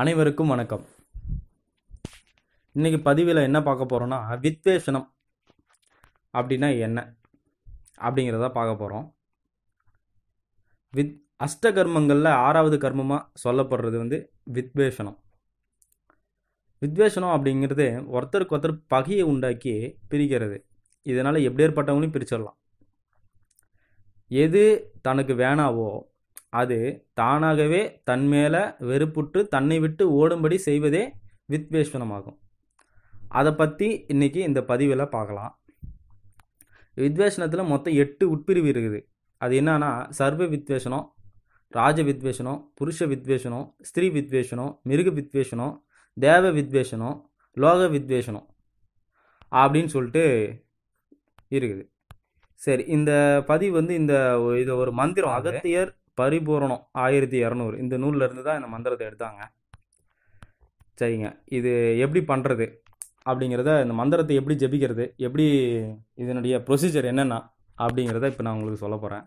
அனைவருக்கும் வணக்கம் இன்றைக்கி பதிவில் என்ன பார்க்க போகிறோன்னா வித்வேஷனம் அப்படின்னா என்ன அப்படிங்கிறத பார்க்க போகிறோம் வித் அஷ்ட கர்மங்களில் ஆறாவது கர்மமாக சொல்லப்படுறது வந்து வித்வேஷனம் வித்வேஷனம் அப்படிங்கிறது ஒருத்தருக்கு ஒருத்தர் பகையை உண்டாக்கி பிரிக்கிறது இதனால் எப்படியேற்பட்டவங்களையும் பிரிச்சிடலாம் எது தனக்கு வேணாவோ அது தானாகவே தன் மேலே வெறுப்புற்று தன்னை விட்டு ஓடும்படி செய்வதே வித்வேஷனமாகும் அதை பற்றி இன்றைக்கி இந்த பதிவில் பார்க்கலாம் வித்வேஷனத்தில் மொத்தம் எட்டு உட்பிரிவு இருக்குது அது என்னன்னா சர்வ வித்வேஷனம் ராஜ வித்வேஷனம் புருஷ வித்வேஷனம் ஸ்திரீ வித்வேஷனம் மிருக வித்வேஷனம் தேவ வித்வேஷனம் லோக வித்வேஷனம் அப்படின்னு சொல்லிட்டு இருக்குது சரி இந்த பதிவு வந்து இந்த இது ஒரு மந்திரம் அகத்தியர் பரிபூரணம் ஆயிரத்தி இரநூறு இந்த இருந்து தான் இந்த மந்திரத்தை எடுத்தாங்க சரிங்க இது எப்படி பண்ணுறது அப்படிங்கிறத இந்த மந்திரத்தை எப்படி ஜெபிக்கிறது எப்படி இதனுடைய ப்ரொசீஜர் என்னென்னா அப்படிங்கிறத இப்போ நான் உங்களுக்கு சொல்ல போகிறேன்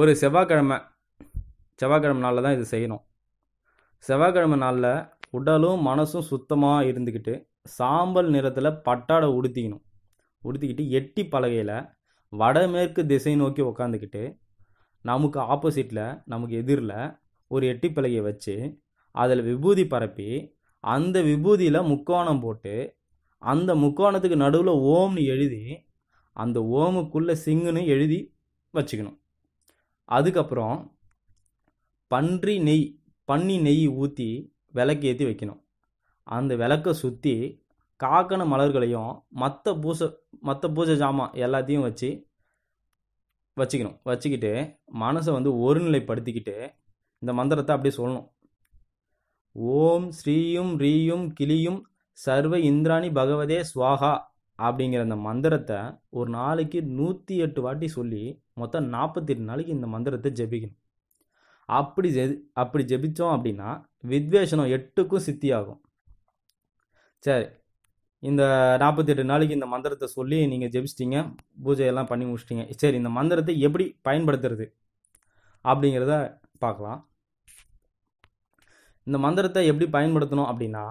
ஒரு செவ்வாய்க்கிழமை செவ்வாய்க்கிழமை நாளில் தான் இது செய்யணும் செவ்வாய்க்கிழமை நாளில் உடலும் மனசும் சுத்தமாக இருந்துக்கிட்டு சாம்பல் நிறத்தில் பட்டாடை உடுத்திக்கணும் உடுத்திக்கிட்டு எட்டி பலகையில் வடமேற்கு திசை நோக்கி உக்காந்துக்கிட்டு நமக்கு ஆப்போசிட்டில் நமக்கு எதிரில் ஒரு எட்டி பிள்ளையை வச்சு அதில் விபூதி பரப்பி அந்த விபூதியில் முக்கோணம் போட்டு அந்த முக்கோணத்துக்கு நடுவில் ஓம்னு எழுதி அந்த ஓமுக்குள்ளே சிங்குன்னு எழுதி வச்சுக்கணும் அதுக்கப்புறம் பன்றி நெய் பன்னி நெய் ஊற்றி விளக்கு ஏற்றி வைக்கணும் அந்த விளக்கை சுற்றி காக்கண மலர்களையும் மற்ற பூசை மற்ற பூஜை ஜாமான் எல்லாத்தையும் வச்சு வச்சுக்கணும் வச்சுக்கிட்டு மனசை வந்து ஒருநிலைப்படுத்திக்கிட்டு இந்த மந்திரத்தை அப்படியே சொல்லணும் ஓம் ஸ்ரீயும் ரீயும் கிளியும் சர்வ இந்திராணி பகவதே சுவாகா அப்படிங்கிற அந்த மந்திரத்தை ஒரு நாளைக்கு நூற்றி எட்டு வாட்டி சொல்லி மொத்தம் நாற்பத்தி எட்டு நாளைக்கு இந்த மந்திரத்தை ஜெபிக்கணும் அப்படி ஜெ அப்படி ஜெபித்தோம் அப்படின்னா வித்வேஷனம் எட்டுக்கும் சித்தியாகும் சரி இந்த நாற்பத்தி எட்டு நாளைக்கு இந்த மந்திரத்தை சொல்லி நீங்கள் ஜெபிச்சிட்டிங்க பூஜையெல்லாம் பண்ணி முடிச்சிட்டிங்க சரி இந்த மந்திரத்தை எப்படி பயன்படுத்துறது அப்படிங்கிறத பார்க்கலாம் இந்த மந்திரத்தை எப்படி பயன்படுத்தணும் அப்படின்னா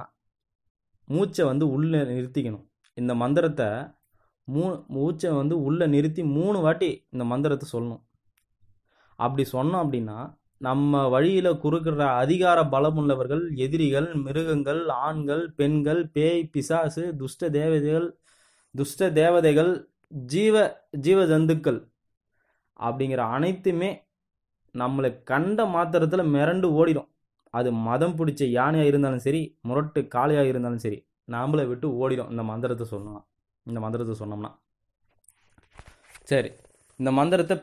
மூச்சை வந்து உள்ளே நிறுத்திக்கணும் இந்த மந்திரத்தை மூ மூச்சை வந்து உள்ளே நிறுத்தி மூணு வாட்டி இந்த மந்திரத்தை சொல்லணும் அப்படி சொன்னோம் அப்படின்னா நம்ம வழியில் குறுக்கிற அதிகார பலமுள்ளவர்கள் எதிரிகள் மிருகங்கள் ஆண்கள் பெண்கள் பேய் பிசாசு துஷ்ட தேவதைகள் துஷ்ட தேவதைகள் ஜீவ ஜீவ ஜந்துக்கள் அப்படிங்கிற அனைத்துமே நம்மளை கண்ட மாத்திரத்தில் மிரண்டு ஓடிடும் அது மதம் பிடிச்ச யானையாக இருந்தாலும் சரி முரட்டு காளியாக இருந்தாலும் சரி நாம்ளை விட்டு ஓடிடும் இந்த மந்திரத்தை சொன்னோம்னா இந்த மந்திரத்தை சொன்னோம்னா சரி இந்த மந்திரத்தை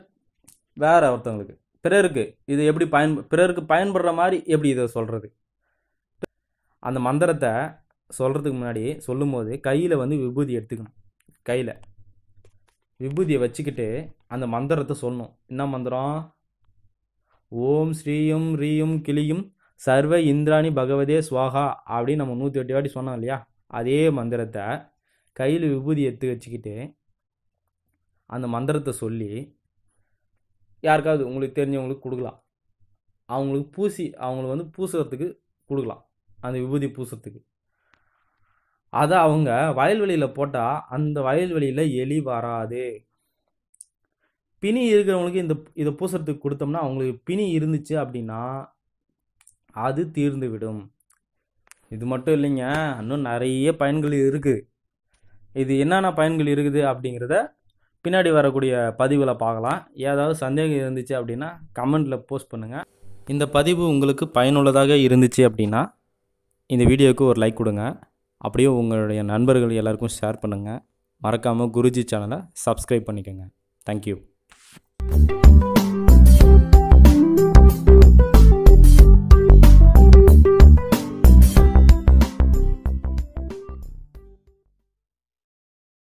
வேற ஒருத்தவங்களுக்கு பிறருக்கு இது எப்படி பயன் பிறருக்கு பயன்படுற மாதிரி எப்படி இதை சொல்கிறது அந்த மந்திரத்தை சொல்கிறதுக்கு முன்னாடி சொல்லும்போது கையில் வந்து விபூதி எடுத்துக்கணும் கையில் விபூதியை வச்சுக்கிட்டு அந்த மந்திரத்தை சொல்லணும் என்ன மந்திரம் ஓம் ஸ்ரீயும் ரீயும் கிளியும் சர்வ இந்திராணி பகவதே சுவாகா அப்படின்னு நம்ம நூற்றி எட்டு வாட்டி சொன்னோம் இல்லையா அதே மந்திரத்தை கையில் விபூதி எடுத்து வச்சுக்கிட்டு அந்த மந்திரத்தை சொல்லி யாருக்காவது உங்களுக்கு தெரிஞ்சவங்களுக்கு கொடுக்கலாம் அவங்களுக்கு பூசி அவங்களுக்கு வந்து பூசுறதுக்கு கொடுக்கலாம் அந்த விபூதி பூசுறதுக்கு அதை அவங்க வயல்வெளியில் போட்டால் அந்த வயல்வெளியில் எலி வராது பிணி இருக்கிறவங்களுக்கு இந்த இதை பூசுறதுக்கு கொடுத்தோம்னா அவங்களுக்கு பிணி இருந்துச்சு அப்படின்னா அது தீர்ந்து விடும் இது மட்டும் இல்லைங்க இன்னும் நிறைய பயன்கள் இருக்குது இது என்னென்ன பயன்கள் இருக்குது அப்படிங்கிறத பின்னாடி வரக்கூடிய பதிவில் பார்க்கலாம் ஏதாவது சந்தேகம் இருந்துச்சு அப்படின்னா கமெண்ட்டில் போஸ்ட் பண்ணுங்கள் இந்த பதிவு உங்களுக்கு பயனுள்ளதாக இருந்துச்சு அப்படின்னா இந்த வீடியோவுக்கு ஒரு லைக் கொடுங்க அப்படியே உங்களுடைய நண்பர்கள் எல்லாருக்கும் ஷேர் பண்ணுங்கள் மறக்காமல் குருஜி சேனலை சப்ஸ்கிரைப் பண்ணிக்கோங்க தேங்க்யூ